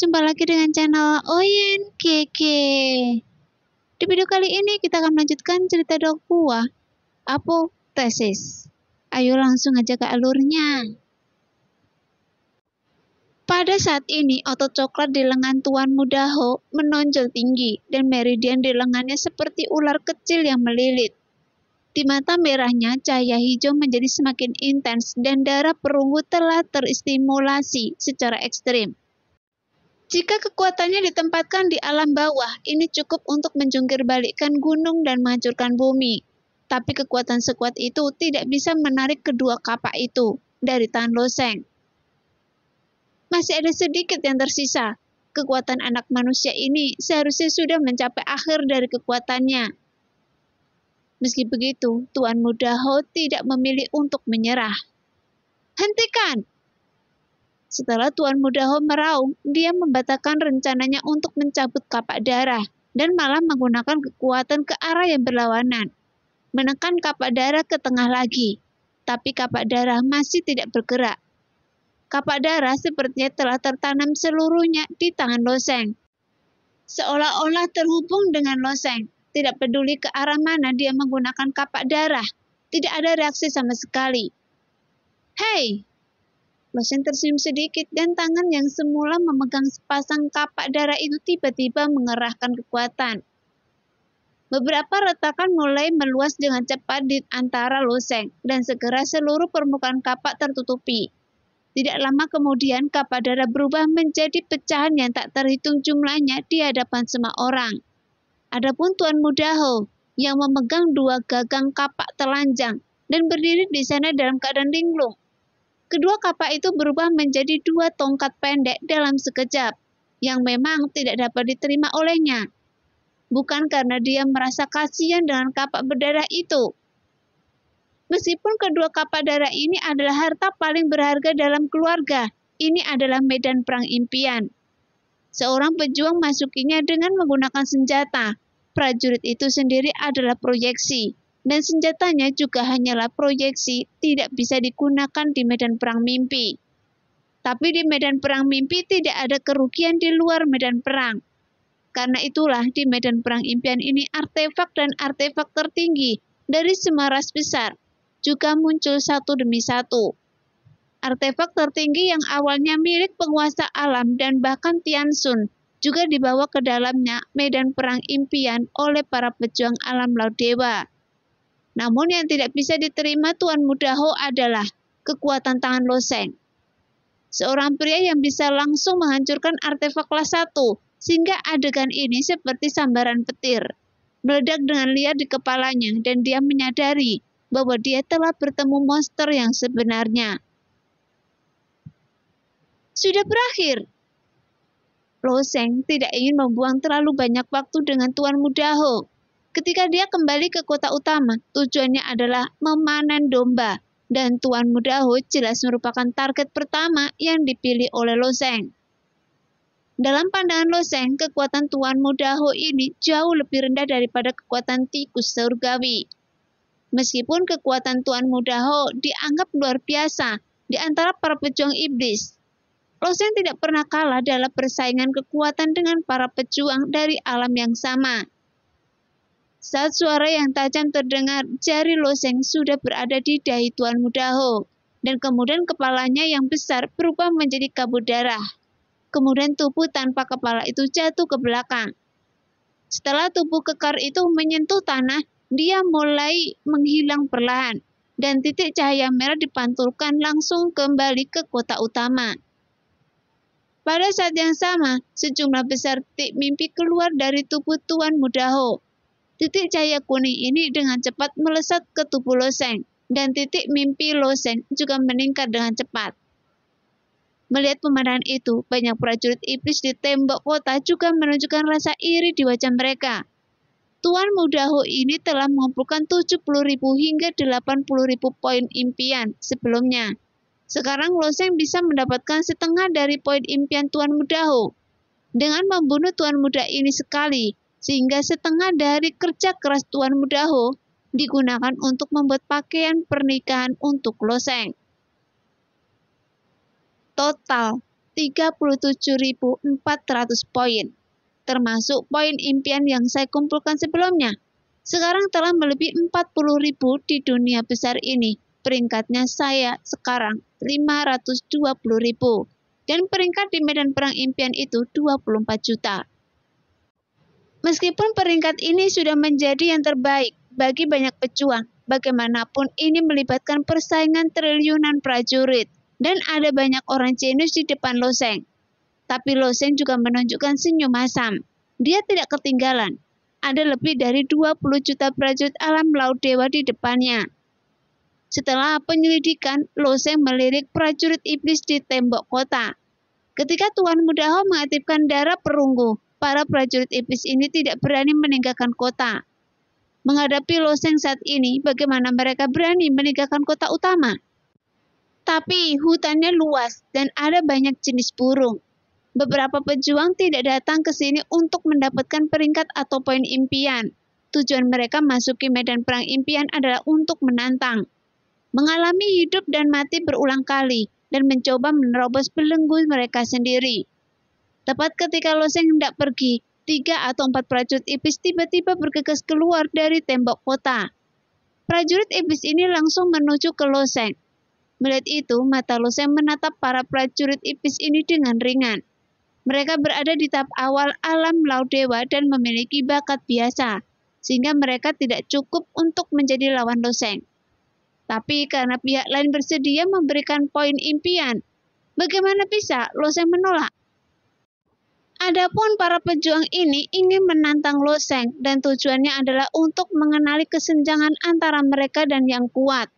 jumpa lagi dengan channel Oyen Kk. Di video kali ini kita akan melanjutkan cerita dok buah apotesis. Ayo langsung aja ke alurnya. Pada saat ini, otot coklat di lengan Tuan Mudaho menonjol tinggi dan meridian di lengannya seperti ular kecil yang melilit. Di mata merahnya, cahaya hijau menjadi semakin intens dan darah perunggu telah terstimulasi secara ekstrim jika kekuatannya ditempatkan di alam bawah, ini cukup untuk menjungkir balikkan gunung dan menghancurkan bumi. Tapi kekuatan sekuat itu tidak bisa menarik kedua kapak itu dari tangan Loseng. Masih ada sedikit yang tersisa. Kekuatan anak manusia ini seharusnya sudah mencapai akhir dari kekuatannya. Meski begitu, Tuan Muda Ho tidak memilih untuk menyerah. Hentikan! Setelah Tuan Muda Ho meraung, dia membatalkan rencananya untuk mencabut kapak darah dan malah menggunakan kekuatan ke arah yang berlawanan. Menekan kapak darah ke tengah lagi, tapi kapak darah masih tidak bergerak. Kapak darah sepertinya telah tertanam seluruhnya di tangan Loseng. Seolah-olah terhubung dengan Loseng, tidak peduli ke arah mana dia menggunakan kapak darah. Tidak ada reaksi sama sekali. Hei, Pasien tersenyum sedikit dan tangan yang semula memegang sepasang kapak darah itu tiba-tiba mengerahkan kekuatan. Beberapa retakan mulai meluas dengan cepat di antara loseng dan segera seluruh permukaan kapak tertutupi. Tidak lama kemudian kapak darah berubah menjadi pecahan yang tak terhitung jumlahnya di hadapan semua orang. Adapun Tuan Mudaho yang memegang dua gagang kapak telanjang dan berdiri di sana dalam keadaan linglung Kedua kapak itu berubah menjadi dua tongkat pendek dalam sekejap, yang memang tidak dapat diterima olehnya. Bukan karena dia merasa kasihan dengan kapak berdarah itu. Meskipun kedua kapak darah ini adalah harta paling berharga dalam keluarga, ini adalah medan perang impian. Seorang pejuang masukinya dengan menggunakan senjata. Prajurit itu sendiri adalah proyeksi dan senjatanya juga hanyalah proyeksi, tidak bisa digunakan di medan perang mimpi. Tapi di medan perang mimpi tidak ada kerugian di luar medan perang. Karena itulah di medan perang impian ini artefak dan artefak tertinggi dari Semaras besar juga muncul satu demi satu. Artefak tertinggi yang awalnya milik penguasa alam dan bahkan Tiansun juga dibawa ke dalamnya medan perang impian oleh para pejuang alam laut dewa. Namun yang tidak bisa diterima Tuan Mudaho adalah kekuatan tangan Loseng. Seorang pria yang bisa langsung menghancurkan artefak kelas 1 sehingga adegan ini seperti sambaran petir. Meledak dengan liar di kepalanya dan dia menyadari bahwa dia telah bertemu monster yang sebenarnya. Sudah berakhir. Loseng tidak ingin membuang terlalu banyak waktu dengan Tuan Mudaho Ketika dia kembali ke kota utama, tujuannya adalah memanen domba, dan Tuan Muda Ho jelas merupakan target pertama yang dipilih oleh Loseng. Dalam pandangan Loseng, kekuatan Tuan Muda Ho ini jauh lebih rendah daripada kekuatan tikus surgawi. Meskipun kekuatan Tuan Muda Ho dianggap luar biasa di antara para pejuang iblis, Loseng tidak pernah kalah dalam persaingan kekuatan dengan para pejuang dari alam yang sama. Saat suara yang tajam terdengar, jari Loseng sudah berada di dahi Tuan Mudaho, dan kemudian kepalanya yang besar berubah menjadi kabut darah. Kemudian tubuh tanpa kepala itu jatuh ke belakang. Setelah tubuh kekar itu menyentuh tanah, dia mulai menghilang perlahan, dan titik cahaya merah dipantulkan langsung kembali ke kota utama. Pada saat yang sama, sejumlah besar titik mimpi keluar dari tubuh Tuan Mudaho, Titik cahaya kuning ini dengan cepat melesat ke tubuh Loseng, dan titik mimpi Loseng juga meningkat dengan cepat. Melihat pemandangan itu, banyak prajurit iblis di tembok kota juga menunjukkan rasa iri di wajah mereka. Tuan Muda ini telah mengumpulkan 70.000 hingga 80.000 poin impian sebelumnya. Sekarang Loseng bisa mendapatkan setengah dari poin impian Tuan Muda Dengan membunuh Tuan Muda ini sekali, sehingga setengah dari kerja keras Tuan Mudaho digunakan untuk membuat pakaian pernikahan untuk Loseng. Total 37.400 poin, termasuk poin impian yang saya kumpulkan sebelumnya. Sekarang telah melebihi 40.000 di dunia besar ini. Peringkatnya saya sekarang 520.000 dan peringkat di medan perang impian itu 24 juta. Meskipun peringkat ini sudah menjadi yang terbaik bagi banyak pejuang, bagaimanapun ini melibatkan persaingan triliunan prajurit dan ada banyak orang jenius di depan Loseng. Tapi Loseng juga menunjukkan senyum asam. Dia tidak ketinggalan. Ada lebih dari 20 juta prajurit alam laut dewa di depannya. Setelah penyelidikan, Loseng melirik prajurit iblis di tembok kota. Ketika Tuan Mudaho mengaktifkan darah perunggu, para prajurit iblis ini tidak berani meninggalkan kota. Menghadapi Loseng saat ini, bagaimana mereka berani meninggalkan kota utama? Tapi hutannya luas dan ada banyak jenis burung. Beberapa pejuang tidak datang ke sini untuk mendapatkan peringkat atau poin impian. Tujuan mereka masuki medan perang impian adalah untuk menantang. Mengalami hidup dan mati berulang kali dan mencoba menerobos belenggu mereka sendiri. Tepat ketika Loseng hendak pergi, tiga atau empat prajurit iblis tiba-tiba bergegas keluar dari tembok kota. Prajurit iblis ini langsung menuju ke Loseng. Melihat itu, mata Loseng menatap para prajurit iblis ini dengan ringan. Mereka berada di tahap awal alam laut dewa dan memiliki bakat biasa, sehingga mereka tidak cukup untuk menjadi lawan Loseng. Tapi karena pihak lain bersedia memberikan poin impian, bagaimana bisa Loseng menolak? Adapun para pejuang ini ingin menantang Loseng dan tujuannya adalah untuk mengenali kesenjangan antara mereka dan yang kuat.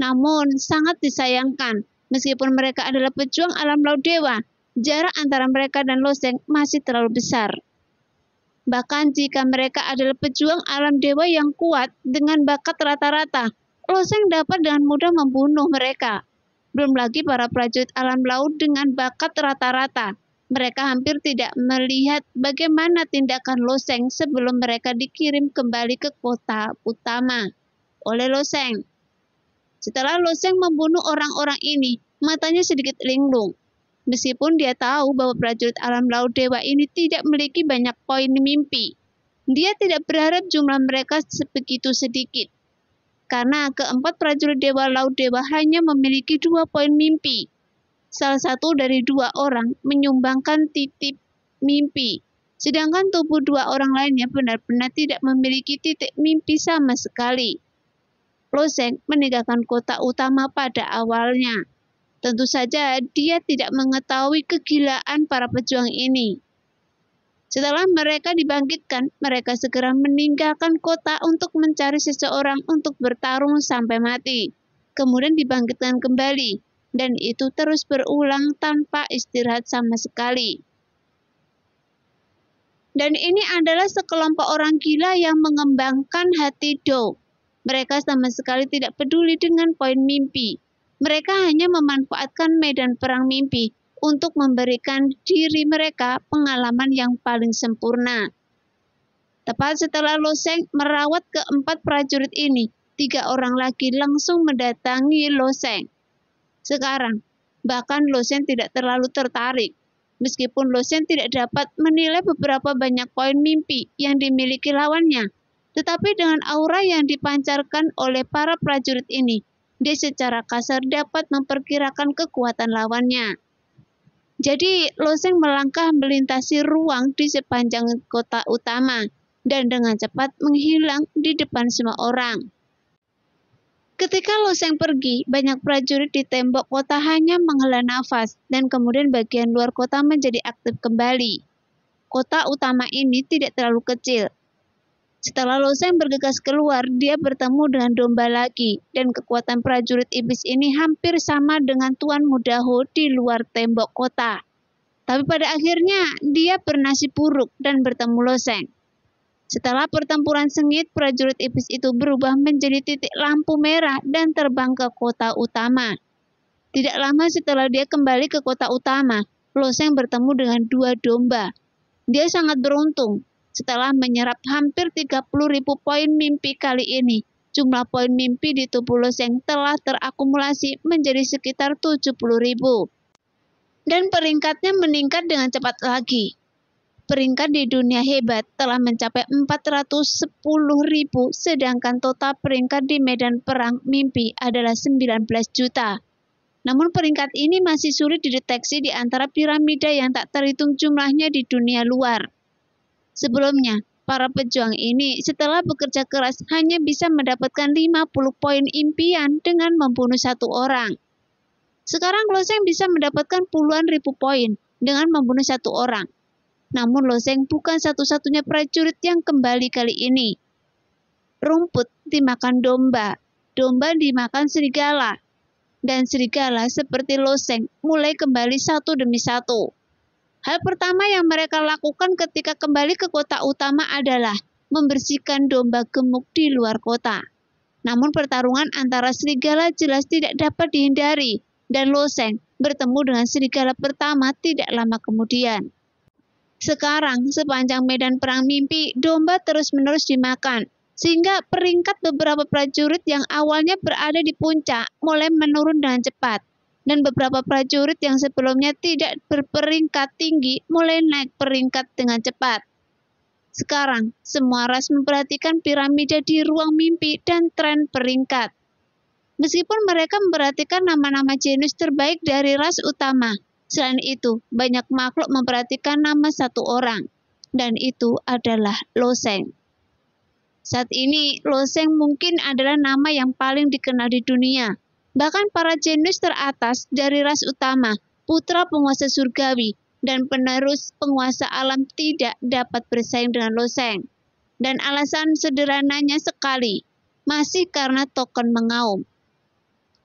Namun sangat disayangkan, meskipun mereka adalah pejuang alam laut dewa, jarak antara mereka dan Loseng masih terlalu besar. Bahkan jika mereka adalah pejuang alam dewa yang kuat dengan bakat rata-rata, Loseng dapat dengan mudah membunuh mereka. Belum lagi para prajurit alam laut dengan bakat rata-rata mereka hampir tidak melihat bagaimana tindakan Loseng sebelum mereka dikirim kembali ke kota utama oleh Loseng. Setelah Loseng membunuh orang-orang ini, matanya sedikit linglung. Meskipun dia tahu bahwa prajurit alam laut dewa ini tidak memiliki banyak poin mimpi, dia tidak berharap jumlah mereka sebegitu sedikit. Karena keempat prajurit dewa laut dewa hanya memiliki dua poin mimpi, salah satu dari dua orang menyumbangkan titik mimpi, sedangkan tubuh dua orang lainnya benar-benar tidak memiliki titik mimpi sama sekali. Loseng menegakkan kota utama pada awalnya. Tentu saja dia tidak mengetahui kegilaan para pejuang ini. Setelah mereka dibangkitkan, mereka segera meninggalkan kota untuk mencari seseorang untuk bertarung sampai mati. Kemudian dibangkitkan kembali, dan itu terus berulang tanpa istirahat sama sekali. Dan ini adalah sekelompok orang gila yang mengembangkan hati Dow. Mereka sama sekali tidak peduli dengan poin mimpi. Mereka hanya memanfaatkan medan perang mimpi untuk memberikan diri mereka pengalaman yang paling sempurna. Tepat setelah Loseng merawat keempat prajurit ini, tiga orang lagi langsung mendatangi Loseng sekarang. Bahkan Losen tidak terlalu tertarik. Meskipun Losen tidak dapat menilai beberapa banyak poin mimpi yang dimiliki lawannya, tetapi dengan aura yang dipancarkan oleh para prajurit ini, dia secara kasar dapat memperkirakan kekuatan lawannya. Jadi, Losen melangkah melintasi ruang di sepanjang kota utama dan dengan cepat menghilang di depan semua orang. Ketika Loseng pergi, banyak prajurit di tembok kota hanya menghela nafas dan kemudian bagian luar kota menjadi aktif kembali. Kota utama ini tidak terlalu kecil. Setelah Loseng bergegas keluar, dia bertemu dengan domba lagi dan kekuatan prajurit iblis ini hampir sama dengan Tuan Mudaho di luar tembok kota. Tapi pada akhirnya dia bernasib buruk dan bertemu Loseng. Setelah pertempuran sengit, prajurit iblis itu berubah menjadi titik lampu merah dan terbang ke kota utama. Tidak lama setelah dia kembali ke kota utama, Loseng bertemu dengan dua domba. Dia sangat beruntung. Setelah menyerap hampir 30.000 poin mimpi kali ini, jumlah poin mimpi di tubuh Loseng telah terakumulasi menjadi sekitar 70.000. Dan peringkatnya meningkat dengan cepat lagi peringkat di dunia hebat telah mencapai 410 ribu, sedangkan total peringkat di medan perang mimpi adalah 19 juta. Namun peringkat ini masih sulit dideteksi di antara piramida yang tak terhitung jumlahnya di dunia luar. Sebelumnya, para pejuang ini setelah bekerja keras hanya bisa mendapatkan 50 poin impian dengan membunuh satu orang. Sekarang Loseng bisa mendapatkan puluhan ribu poin dengan membunuh satu orang. Namun Loseng bukan satu-satunya prajurit yang kembali kali ini. Rumput dimakan domba, domba dimakan serigala, dan serigala seperti Loseng mulai kembali satu demi satu. Hal pertama yang mereka lakukan ketika kembali ke kota utama adalah membersihkan domba gemuk di luar kota. Namun pertarungan antara serigala jelas tidak dapat dihindari dan Loseng bertemu dengan serigala pertama tidak lama kemudian. Sekarang, sepanjang medan perang mimpi, domba terus-menerus dimakan, sehingga peringkat beberapa prajurit yang awalnya berada di puncak mulai menurun dengan cepat, dan beberapa prajurit yang sebelumnya tidak berperingkat tinggi mulai naik peringkat dengan cepat. Sekarang, semua ras memperhatikan piramida di ruang mimpi dan tren peringkat. Meskipun mereka memperhatikan nama-nama genus terbaik dari ras utama, Selain itu, banyak makhluk memperhatikan nama satu orang, dan itu adalah Loseng. Saat ini, Loseng mungkin adalah nama yang paling dikenal di dunia. Bahkan para jenis teratas dari ras utama, putra penguasa surgawi, dan penerus penguasa alam tidak dapat bersaing dengan Loseng. Dan alasan sederhananya sekali, masih karena token mengaum.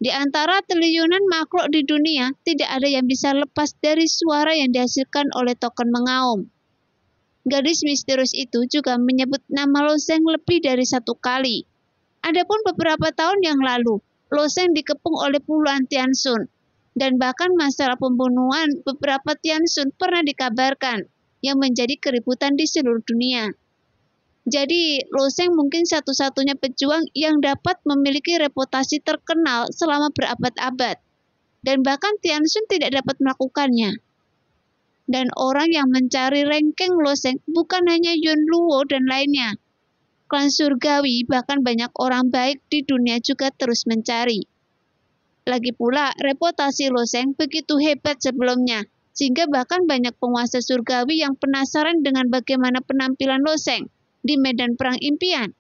Di antara triliunan makhluk di dunia, tidak ada yang bisa lepas dari suara yang dihasilkan oleh token mengaum. Gadis misterius itu juga menyebut nama Loseng lebih dari satu kali. Adapun beberapa tahun yang lalu, Loseng dikepung oleh puluhan Tiansun, dan bahkan masalah pembunuhan beberapa Tiansun pernah dikabarkan, yang menjadi keributan di seluruh dunia. Jadi Loseng mungkin satu-satunya pejuang yang dapat memiliki reputasi terkenal selama berabad-abad. Dan bahkan Tianxun tidak dapat melakukannya. Dan orang yang mencari rengkeng Loseng bukan hanya Yun Luo dan lainnya. Klan surgawi bahkan banyak orang baik di dunia juga terus mencari. Lagi pula reputasi Loseng begitu hebat sebelumnya, sehingga bahkan banyak penguasa surgawi yang penasaran dengan bagaimana penampilan Loseng di medan perang impian.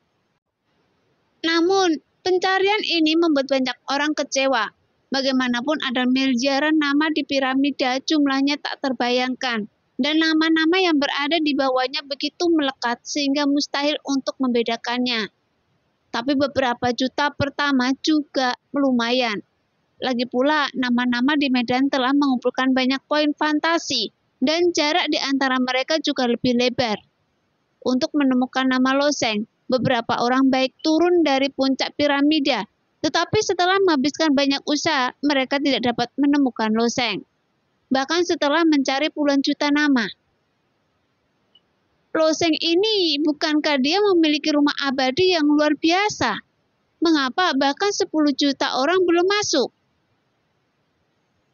Namun, pencarian ini membuat banyak orang kecewa. Bagaimanapun ada miliaran nama di piramida jumlahnya tak terbayangkan. Dan nama-nama yang berada di bawahnya begitu melekat sehingga mustahil untuk membedakannya. Tapi beberapa juta pertama juga lumayan. Lagi pula, nama-nama di Medan telah mengumpulkan banyak poin fantasi, dan jarak di antara mereka juga lebih lebar untuk menemukan nama Loseng. Beberapa orang baik turun dari puncak piramida, tetapi setelah menghabiskan banyak usaha, mereka tidak dapat menemukan Loseng. Bahkan setelah mencari puluhan juta nama. Loseng ini bukankah dia memiliki rumah abadi yang luar biasa? Mengapa bahkan 10 juta orang belum masuk?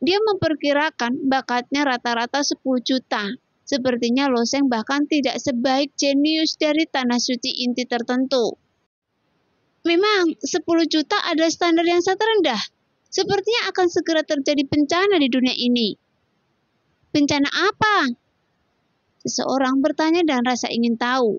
Dia memperkirakan bakatnya rata-rata 10 juta, Sepertinya Loseng bahkan tidak sebaik jenius dari tanah suci inti tertentu. Memang 10 juta adalah standar yang sangat rendah. Sepertinya akan segera terjadi bencana di dunia ini. Bencana apa? Seseorang bertanya dan rasa ingin tahu.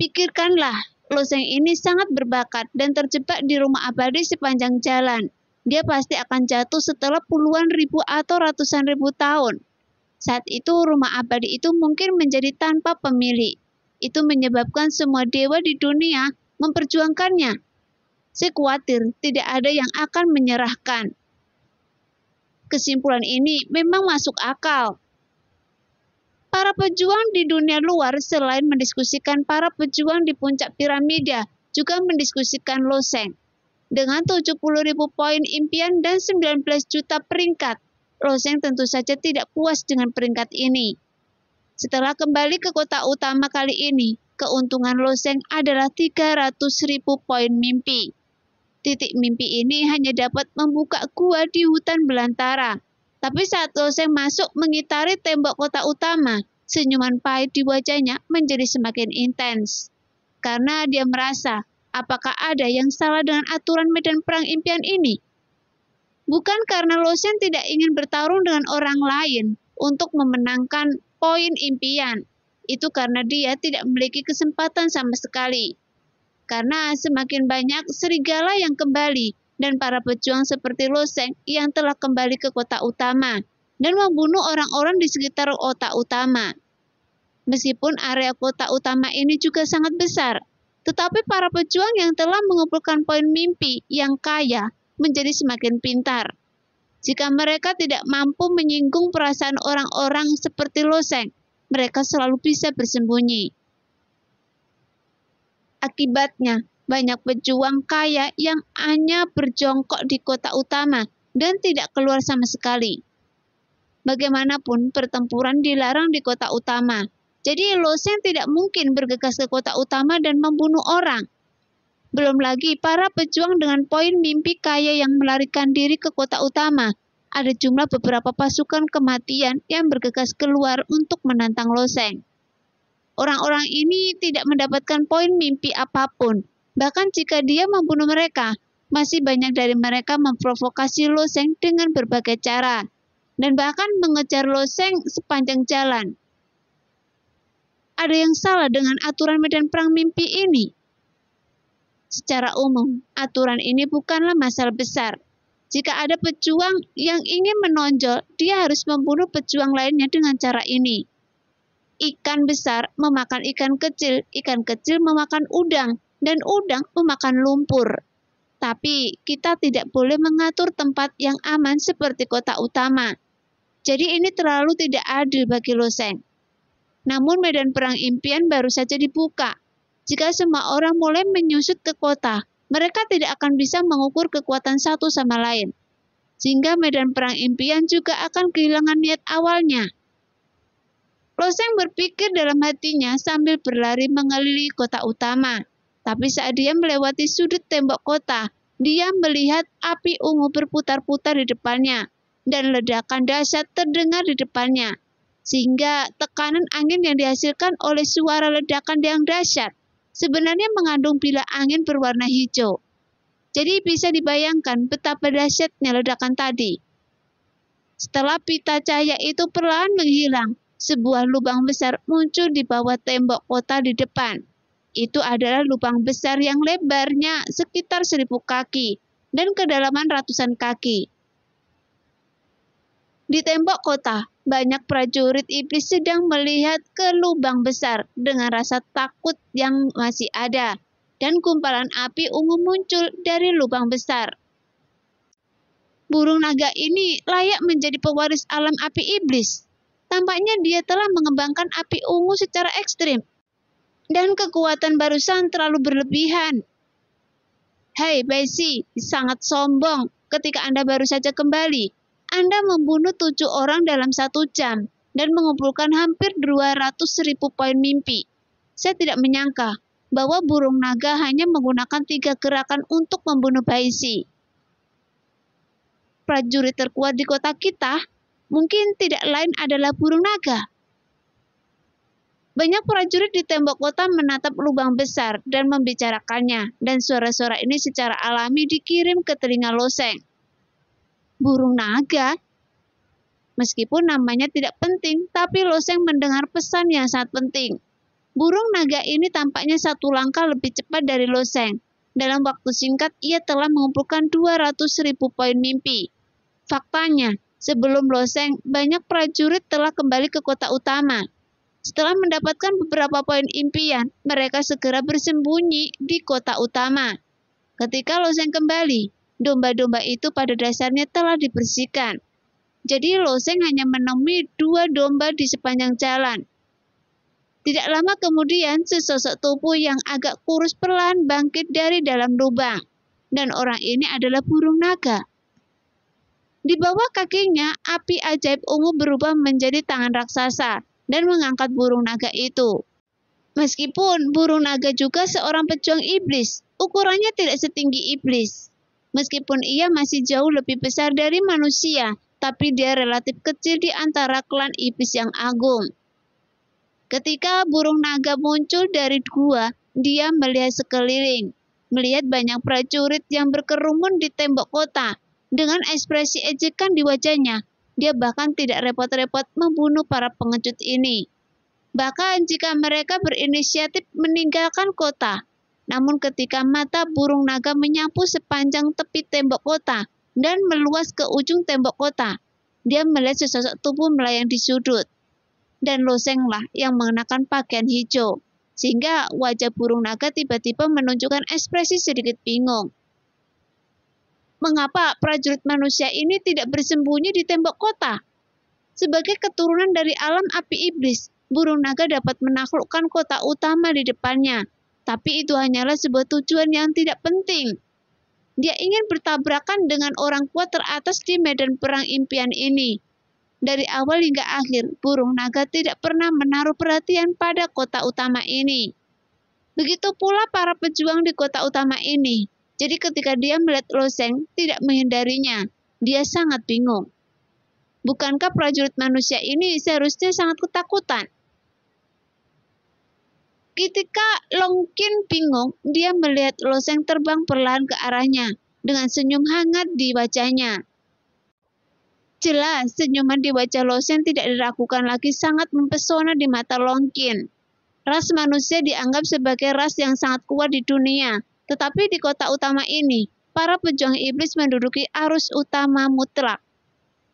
Pikirkanlah, Loseng ini sangat berbakat dan terjebak di rumah abadi sepanjang jalan. Dia pasti akan jatuh setelah puluhan ribu atau ratusan ribu tahun. Saat itu rumah abadi itu mungkin menjadi tanpa pemilik. Itu menyebabkan semua dewa di dunia memperjuangkannya. Saya khawatir tidak ada yang akan menyerahkan. Kesimpulan ini memang masuk akal. Para pejuang di dunia luar selain mendiskusikan para pejuang di puncak piramida juga mendiskusikan Loseng dengan 70.000 poin impian dan 19 juta peringkat. Roseng tentu saja tidak puas dengan peringkat ini. Setelah kembali ke kota utama kali ini, keuntungan Roseng adalah 300.000 poin mimpi. Titik mimpi ini hanya dapat membuka gua di hutan belantara. Tapi saat Roseng masuk mengitari tembok kota utama, senyuman pahit di wajahnya menjadi semakin intens. Karena dia merasa, apakah ada yang salah dengan aturan medan perang impian ini? bukan karena Lotion tidak ingin bertarung dengan orang lain untuk memenangkan poin impian. Itu karena dia tidak memiliki kesempatan sama sekali. Karena semakin banyak serigala yang kembali dan para pejuang seperti Loseng yang telah kembali ke kota utama dan membunuh orang-orang di sekitar kota utama. Meskipun area kota utama ini juga sangat besar, tetapi para pejuang yang telah mengumpulkan poin mimpi yang kaya menjadi semakin pintar. Jika mereka tidak mampu menyinggung perasaan orang-orang seperti loseng, mereka selalu bisa bersembunyi. Akibatnya, banyak pejuang kaya yang hanya berjongkok di kota utama dan tidak keluar sama sekali. Bagaimanapun, pertempuran dilarang di kota utama. Jadi Loseng tidak mungkin bergegas ke kota utama dan membunuh orang. Belum lagi para pejuang dengan poin mimpi kaya yang melarikan diri ke kota utama. Ada jumlah beberapa pasukan kematian yang bergegas keluar untuk menantang Loseng. Orang-orang ini tidak mendapatkan poin mimpi apapun. Bahkan jika dia membunuh mereka, masih banyak dari mereka memprovokasi Loseng dengan berbagai cara dan bahkan mengejar Loseng sepanjang jalan. Ada yang salah dengan aturan medan perang mimpi ini. Secara umum, aturan ini bukanlah masalah besar. Jika ada pejuang yang ingin menonjol, dia harus membunuh pejuang lainnya dengan cara ini. Ikan besar memakan ikan kecil, ikan kecil memakan udang, dan udang memakan lumpur. Tapi kita tidak boleh mengatur tempat yang aman seperti kota utama. Jadi ini terlalu tidak adil bagi Loseng. Namun medan perang impian baru saja dibuka jika semua orang mulai menyusut ke kota, mereka tidak akan bisa mengukur kekuatan satu sama lain. Sehingga medan perang impian juga akan kehilangan niat awalnya. Loseng berpikir dalam hatinya sambil berlari mengelilingi kota utama. Tapi saat dia melewati sudut tembok kota, dia melihat api ungu berputar-putar di depannya dan ledakan dahsyat terdengar di depannya, sehingga tekanan angin yang dihasilkan oleh suara ledakan yang dahsyat sebenarnya mengandung pila angin berwarna hijau. Jadi bisa dibayangkan betapa dahsyatnya ledakan tadi. Setelah pita cahaya itu perlahan menghilang, sebuah lubang besar muncul di bawah tembok kota di depan. Itu adalah lubang besar yang lebarnya sekitar seribu kaki dan kedalaman ratusan kaki. Di tembok kota, banyak prajurit iblis sedang melihat ke lubang besar dengan rasa takut yang masih ada, dan kumpalan api ungu muncul dari lubang besar. Burung naga ini layak menjadi pewaris alam api iblis. Tampaknya dia telah mengembangkan api ungu secara ekstrim, dan kekuatan barusan terlalu berlebihan. Hei, Baisi, sangat sombong ketika Anda baru saja kembali. Anda membunuh tujuh orang dalam satu jam dan mengumpulkan hampir 200 ribu poin mimpi. Saya tidak menyangka bahwa burung naga hanya menggunakan tiga gerakan untuk membunuh Baisi. Prajurit terkuat di kota kita mungkin tidak lain adalah burung naga. Banyak prajurit di tembok kota menatap lubang besar dan membicarakannya, dan suara-suara ini secara alami dikirim ke telinga Loseng burung naga. Meskipun namanya tidak penting, tapi Loseng mendengar pesan yang sangat penting. Burung naga ini tampaknya satu langkah lebih cepat dari Loseng. Dalam waktu singkat, ia telah mengumpulkan 200 ribu poin mimpi. Faktanya, sebelum Loseng, banyak prajurit telah kembali ke kota utama. Setelah mendapatkan beberapa poin impian, mereka segera bersembunyi di kota utama. Ketika Loseng kembali, domba-domba itu pada dasarnya telah dibersihkan. Jadi Loseng hanya menemui dua domba di sepanjang jalan. Tidak lama kemudian, sesosok tubuh yang agak kurus perlahan bangkit dari dalam lubang. Dan orang ini adalah burung naga. Di bawah kakinya, api ajaib ungu berubah menjadi tangan raksasa dan mengangkat burung naga itu. Meskipun burung naga juga seorang pejuang iblis, ukurannya tidak setinggi iblis. Meskipun ia masih jauh lebih besar dari manusia, tapi dia relatif kecil di antara klan iblis yang agung. Ketika burung naga muncul dari gua, dia melihat sekeliling, melihat banyak prajurit yang berkerumun di tembok kota. Dengan ekspresi ejekan di wajahnya, dia bahkan tidak repot-repot membunuh para pengecut ini. Bahkan jika mereka berinisiatif meninggalkan kota, namun ketika mata burung naga menyapu sepanjang tepi tembok kota dan meluas ke ujung tembok kota, dia melihat sesosok tubuh melayang di sudut. Dan losenglah yang mengenakan pakaian hijau, sehingga wajah burung naga tiba-tiba menunjukkan ekspresi sedikit bingung. Mengapa prajurit manusia ini tidak bersembunyi di tembok kota? Sebagai keturunan dari alam api iblis, burung naga dapat menaklukkan kota utama di depannya tapi itu hanyalah sebuah tujuan yang tidak penting. Dia ingin bertabrakan dengan orang kuat teratas di medan perang impian ini. Dari awal hingga akhir, burung naga tidak pernah menaruh perhatian pada kota utama ini. Begitu pula para pejuang di kota utama ini. Jadi ketika dia melihat Loseng tidak menghindarinya, dia sangat bingung. Bukankah prajurit manusia ini seharusnya sangat ketakutan? Ketika Longkin bingung, dia melihat loseng terbang perlahan ke arahnya dengan senyum hangat di wajahnya. Jelas, senyuman di wajah Loseng tidak diragukan lagi sangat mempesona di mata Longkin. Ras manusia dianggap sebagai ras yang sangat kuat di dunia, tetapi di kota utama ini, para pejuang iblis menduduki arus utama mutlak.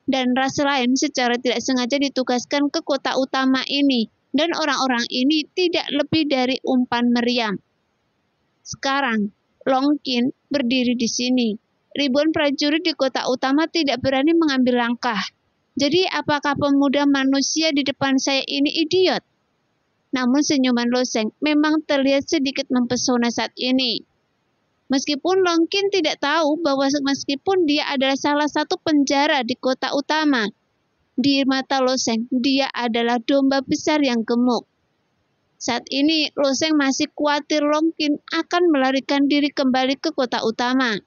Dan ras lain secara tidak sengaja ditugaskan ke kota utama ini dan orang-orang ini tidak lebih dari umpan meriam. Sekarang, Longkin berdiri di sini. Ribuan prajurit di kota utama tidak berani mengambil langkah. Jadi apakah pemuda manusia di depan saya ini idiot? Namun senyuman Loseng memang terlihat sedikit mempesona saat ini. Meskipun Longkin tidak tahu bahwa meskipun dia adalah salah satu penjara di kota utama, di mata Loseng, dia adalah domba besar yang gemuk. Saat ini, Loseng masih khawatir Longkin akan melarikan diri kembali ke kota utama.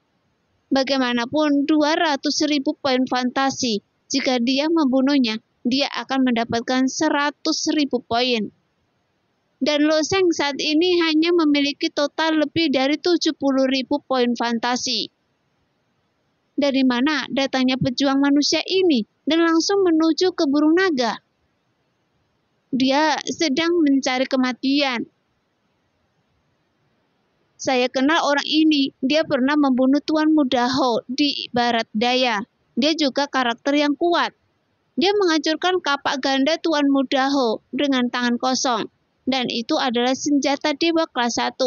Bagaimanapun, 200 ribu poin fantasi. Jika dia membunuhnya, dia akan mendapatkan 100 ribu poin. Dan Loseng saat ini hanya memiliki total lebih dari 70 ribu poin fantasi dari mana datangnya pejuang manusia ini dan langsung menuju ke burung naga. Dia sedang mencari kematian. Saya kenal orang ini, dia pernah membunuh Tuan Mudaho di Barat Daya. Dia juga karakter yang kuat. Dia menghancurkan kapak ganda Tuan Mudaho dengan tangan kosong. Dan itu adalah senjata dewa kelas 1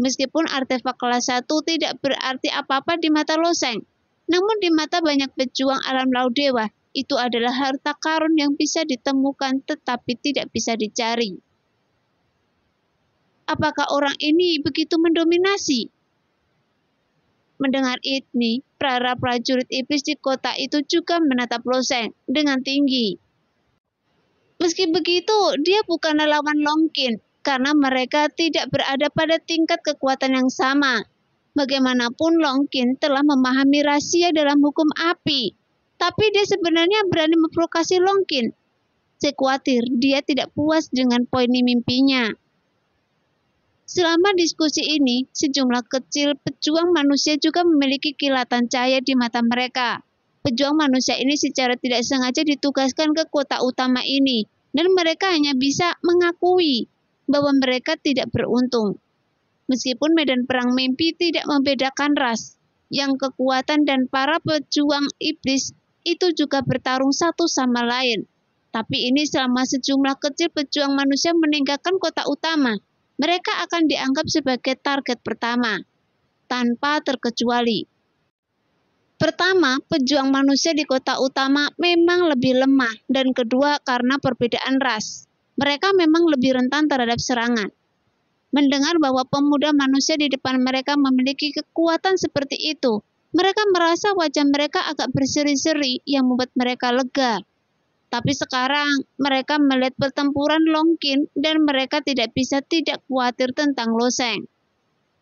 meskipun artefak kelas 1 tidak berarti apa-apa di mata Loseng. Namun di mata banyak pejuang alam laut dewa, itu adalah harta karun yang bisa ditemukan tetapi tidak bisa dicari. Apakah orang ini begitu mendominasi? Mendengar ini, para prajurit iblis di kota itu juga menatap Loseng dengan tinggi. Meski begitu, dia bukan lawan Longkin karena mereka tidak berada pada tingkat kekuatan yang sama. Bagaimanapun Longkin telah memahami rahasia dalam hukum api, tapi dia sebenarnya berani memprovokasi Longkin. Saya khawatir dia tidak puas dengan poin mimpinya. Selama diskusi ini, sejumlah kecil pejuang manusia juga memiliki kilatan cahaya di mata mereka. Pejuang manusia ini secara tidak sengaja ditugaskan ke kota utama ini, dan mereka hanya bisa mengakui bahwa mereka tidak beruntung. Meskipun medan perang mimpi tidak membedakan ras, yang kekuatan dan para pejuang iblis itu juga bertarung satu sama lain. Tapi ini selama sejumlah kecil pejuang manusia meninggalkan kota utama, mereka akan dianggap sebagai target pertama, tanpa terkecuali. Pertama, pejuang manusia di kota utama memang lebih lemah, dan kedua karena perbedaan ras. Mereka memang lebih rentan terhadap serangan. Mendengar bahwa pemuda manusia di depan mereka memiliki kekuatan seperti itu, mereka merasa wajah mereka agak berseri-seri yang membuat mereka lega. Tapi sekarang mereka melihat pertempuran Longkin dan mereka tidak bisa tidak khawatir tentang Loseng.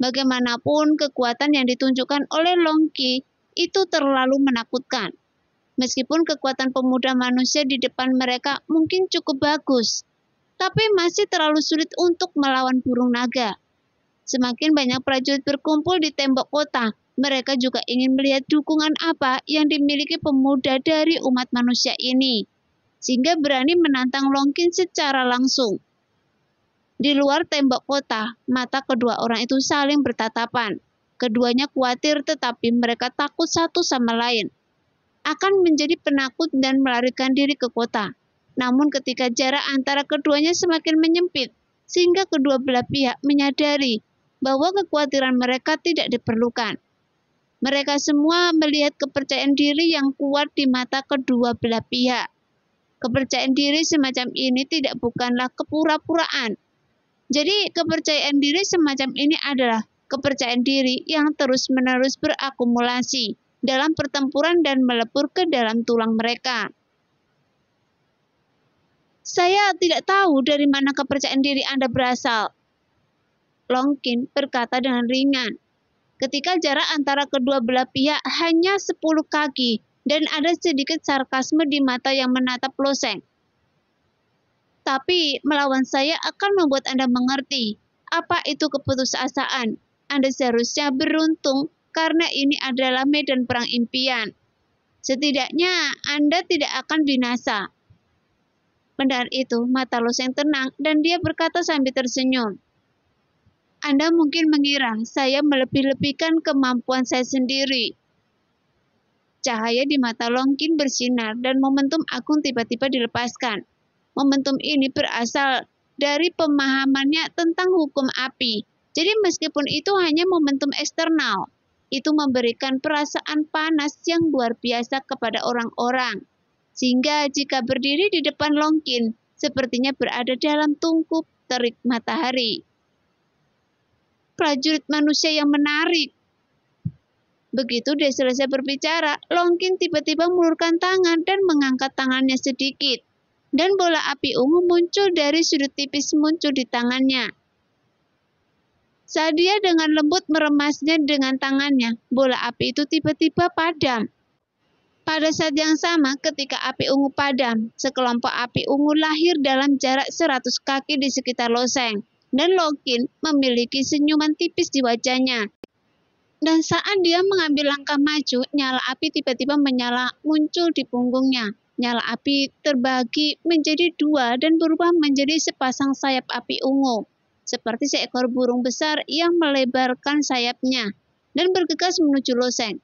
Bagaimanapun kekuatan yang ditunjukkan oleh Longki itu terlalu menakutkan. Meskipun kekuatan pemuda manusia di depan mereka mungkin cukup bagus, tapi masih terlalu sulit untuk melawan burung naga. Semakin banyak prajurit berkumpul di tembok kota, mereka juga ingin melihat dukungan apa yang dimiliki pemuda dari umat manusia ini, sehingga berani menantang Longkin secara langsung. Di luar tembok kota, mata kedua orang itu saling bertatapan. Keduanya khawatir tetapi mereka takut satu sama lain. Akan menjadi penakut dan melarikan diri ke kota. Namun ketika jarak antara keduanya semakin menyempit, sehingga kedua belah pihak menyadari bahwa kekhawatiran mereka tidak diperlukan. Mereka semua melihat kepercayaan diri yang kuat di mata kedua belah pihak. Kepercayaan diri semacam ini tidak bukanlah kepura-puraan. Jadi kepercayaan diri semacam ini adalah kepercayaan diri yang terus-menerus berakumulasi dalam pertempuran dan melebur ke dalam tulang mereka. Saya tidak tahu dari mana kepercayaan diri Anda berasal. Longkin berkata dengan ringan. Ketika jarak antara kedua belah pihak hanya sepuluh kaki dan ada sedikit sarkasme di mata yang menatap loseng. Tapi melawan saya akan membuat Anda mengerti apa itu keputusasaan. Anda seharusnya beruntung karena ini adalah medan perang impian. Setidaknya Anda tidak akan binasa. Pendahat itu, mata yang tenang, dan dia berkata sambil tersenyum, Anda mungkin mengira saya melebih-lebihkan kemampuan saya sendiri. Cahaya di mata Longkin bersinar dan momentum agung tiba-tiba dilepaskan. Momentum ini berasal dari pemahamannya tentang hukum api. Jadi meskipun itu hanya momentum eksternal, itu memberikan perasaan panas yang luar biasa kepada orang-orang sehingga jika berdiri di depan longkin, sepertinya berada dalam tungku terik matahari. Prajurit manusia yang menarik. Begitu dia selesai berbicara, Longkin tiba-tiba mengulurkan tangan dan mengangkat tangannya sedikit. Dan bola api ungu muncul dari sudut tipis muncul di tangannya. Sadia dengan lembut meremasnya dengan tangannya. Bola api itu tiba-tiba padam pada saat yang sama, ketika api ungu padam, sekelompok api ungu lahir dalam jarak 100 kaki di sekitar Loseng, dan Lokin memiliki senyuman tipis di wajahnya. Dan saat dia mengambil langkah maju, nyala api tiba-tiba menyala muncul di punggungnya. Nyala api terbagi menjadi dua dan berubah menjadi sepasang sayap api ungu, seperti seekor burung besar yang melebarkan sayapnya dan bergegas menuju Loseng.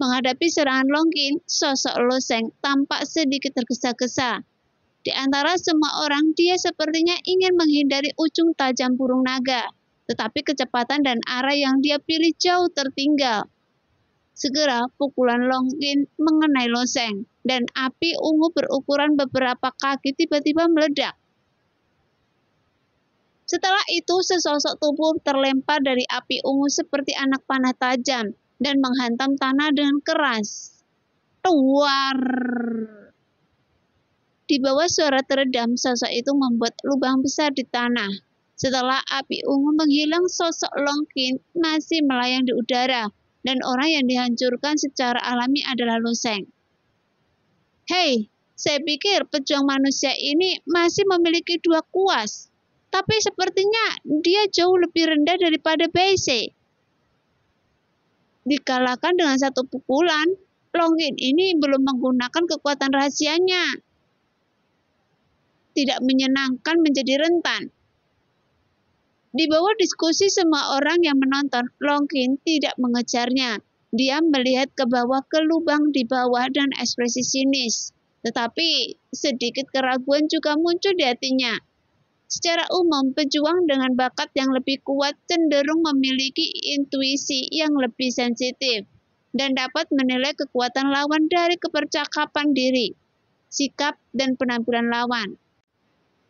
Menghadapi serangan Longkin, sosok Loseng tampak sedikit tergesa-gesa. Di antara semua orang, dia sepertinya ingin menghindari ujung tajam burung naga, tetapi kecepatan dan arah yang dia pilih jauh tertinggal. Segera pukulan Longkin mengenai Loseng, dan api ungu berukuran beberapa kaki tiba-tiba meledak. Setelah itu, sesosok tubuh terlempar dari api ungu seperti anak panah tajam, dan menghantam tanah dengan keras. Tuar! Di bawah suara teredam, sosok itu membuat lubang besar di tanah. Setelah api ungu menghilang, sosok Longkin masih melayang di udara, dan orang yang dihancurkan secara alami adalah Luseng. Hei, saya pikir pejuang manusia ini masih memiliki dua kuas, tapi sepertinya dia jauh lebih rendah daripada Beise dikalahkan dengan satu pukulan. Longin ini belum menggunakan kekuatan rahasianya. Tidak menyenangkan menjadi rentan. Di bawah diskusi semua orang yang menonton, Longin tidak mengejarnya. Dia melihat ke bawah ke lubang di bawah dan ekspresi sinis. Tetapi sedikit keraguan juga muncul di hatinya. Secara umum, pejuang dengan bakat yang lebih kuat cenderung memiliki intuisi yang lebih sensitif dan dapat menilai kekuatan lawan dari kepercakapan diri, sikap, dan penampilan lawan.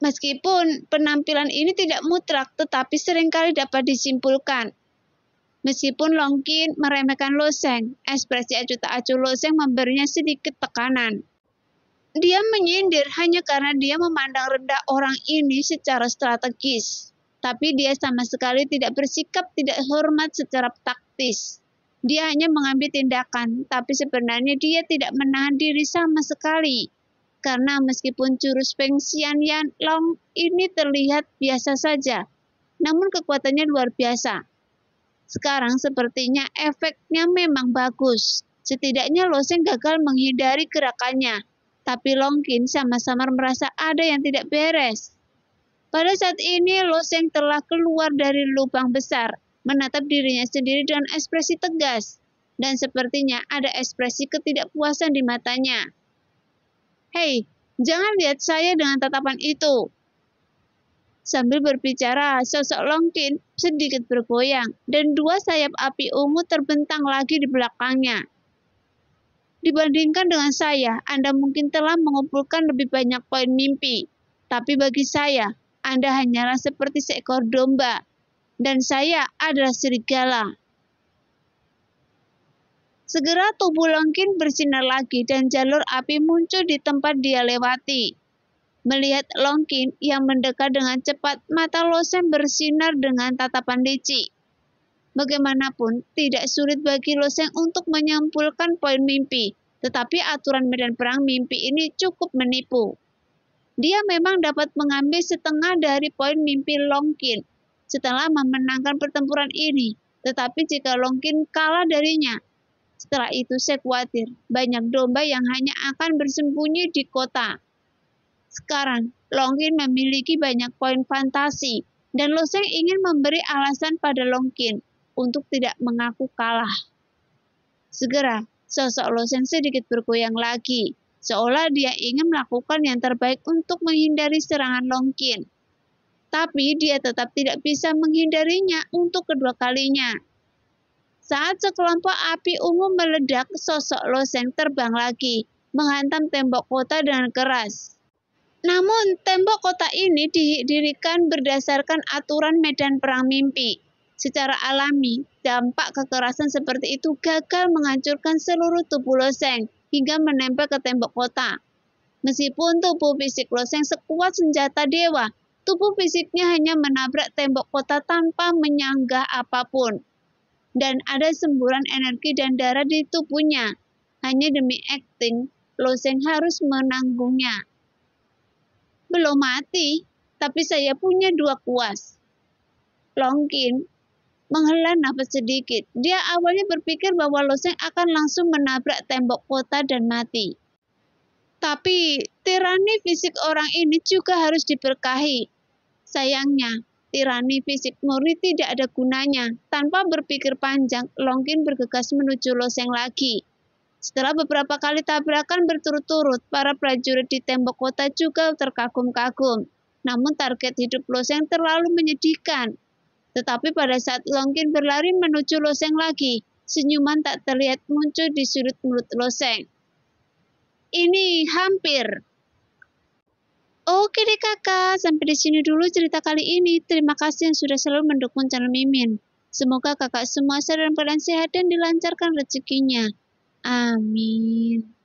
Meskipun penampilan ini tidak mutlak, tetapi seringkali dapat disimpulkan. Meskipun Longkin meremehkan Loseng, ekspresi acu tak acu Loseng memberinya sedikit tekanan dia menyindir hanya karena dia memandang rendah orang ini secara strategis. Tapi dia sama sekali tidak bersikap tidak hormat secara taktis. Dia hanya mengambil tindakan, tapi sebenarnya dia tidak menahan diri sama sekali. Karena meskipun jurus pengsian Yan Long ini terlihat biasa saja, namun kekuatannya luar biasa. Sekarang sepertinya efeknya memang bagus. Setidaknya Loseng gagal menghindari gerakannya tapi Longkin sama Samar merasa ada yang tidak beres. Pada saat ini, Loseng telah keluar dari lubang besar, menatap dirinya sendiri dengan ekspresi tegas, dan sepertinya ada ekspresi ketidakpuasan di matanya. Hei, jangan lihat saya dengan tatapan itu. Sambil berbicara, sosok Longkin sedikit bergoyang, dan dua sayap api ungu terbentang lagi di belakangnya. Dibandingkan dengan saya, Anda mungkin telah mengumpulkan lebih banyak poin mimpi. Tapi bagi saya, Anda hanyalah seperti seekor domba, dan saya adalah serigala. Segera tubuh Longkin bersinar lagi dan jalur api muncul di tempat dia lewati. Melihat Longkin yang mendekat dengan cepat, mata Losen bersinar dengan tatapan licik. Bagaimanapun, tidak sulit bagi Loseng untuk menyampulkan poin mimpi, tetapi aturan medan perang mimpi ini cukup menipu. Dia memang dapat mengambil setengah dari poin mimpi Longkin setelah memenangkan pertempuran ini, tetapi jika Longkin kalah darinya, setelah itu saya khawatir banyak domba yang hanya akan bersembunyi di kota. Sekarang, Longkin memiliki banyak poin fantasi, dan Loseng ingin memberi alasan pada Longkin untuk tidak mengaku kalah. Segera, sosok Losen sedikit bergoyang lagi, seolah dia ingin melakukan yang terbaik untuk menghindari serangan Longkin. Tapi dia tetap tidak bisa menghindarinya untuk kedua kalinya. Saat sekelompok api ungu meledak, sosok Losen terbang lagi, menghantam tembok kota dengan keras. Namun, tembok kota ini didirikan berdasarkan aturan medan perang mimpi secara alami, dampak kekerasan seperti itu gagal menghancurkan seluruh tubuh loseng hingga menempel ke tembok kota. Meskipun tubuh fisik loseng sekuat senjata dewa, tubuh fisiknya hanya menabrak tembok kota tanpa menyanggah apapun. Dan ada semburan energi dan darah di tubuhnya. Hanya demi akting, Loseng harus menanggungnya. Belum mati, tapi saya punya dua kuas. Longkin menghela nafas sedikit. Dia awalnya berpikir bahwa Loseng akan langsung menabrak tembok kota dan mati. Tapi tirani fisik orang ini juga harus diberkahi. Sayangnya, tirani fisik Mori tidak ada gunanya. Tanpa berpikir panjang, Longkin bergegas menuju Loseng lagi. Setelah beberapa kali tabrakan berturut-turut, para prajurit di tembok kota juga terkagum-kagum. Namun target hidup Loseng terlalu menyedihkan. Tetapi pada saat Longkin berlari menuju Loseng lagi, senyuman tak terlihat muncul di sudut mulut Loseng. Ini hampir. Oke deh kakak, sampai di sini dulu cerita kali ini. Terima kasih yang sudah selalu mendukung channel Mimin. Semoga kakak semua sadar dalam sehat dan dilancarkan rezekinya. Amin.